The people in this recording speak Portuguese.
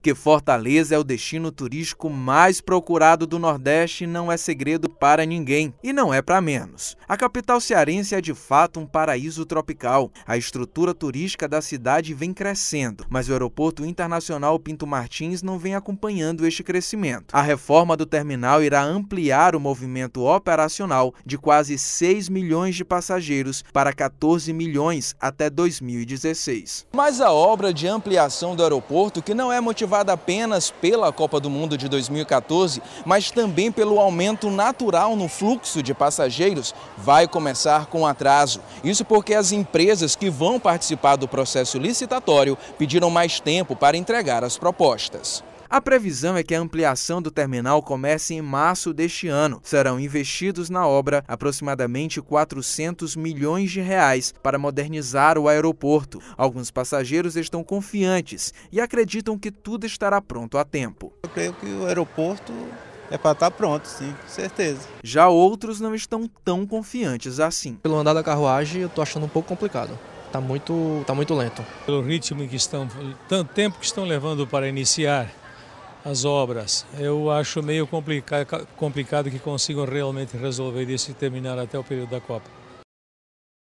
Que Fortaleza é o destino turístico mais procurado do Nordeste não é segredo para ninguém e não é para menos. A capital cearense é de fato um paraíso tropical. A estrutura turística da cidade vem crescendo, mas o Aeroporto Internacional Pinto Martins não vem acompanhando este crescimento. A reforma do terminal irá ampliar o movimento operacional de quase 6 milhões de passageiros para 14 milhões até 2016. Mas a obra de ampliação do aeroporto, que não é motivada motivada apenas pela Copa do Mundo de 2014, mas também pelo aumento natural no fluxo de passageiros, vai começar com atraso. Isso porque as empresas que vão participar do processo licitatório pediram mais tempo para entregar as propostas. A previsão é que a ampliação do terminal comece em março deste ano. Serão investidos na obra aproximadamente 400 milhões de reais para modernizar o aeroporto. Alguns passageiros estão confiantes e acreditam que tudo estará pronto a tempo. Eu creio que o aeroporto é para estar tá pronto, sim, com certeza. Já outros não estão tão confiantes assim. Pelo andar da carruagem, eu estou achando um pouco complicado. Está muito, tá muito lento. Pelo ritmo que estão, tanto tempo que estão levando para iniciar as obras. Eu acho meio complicado, que consigam realmente resolver isso e terminar até o período da Copa.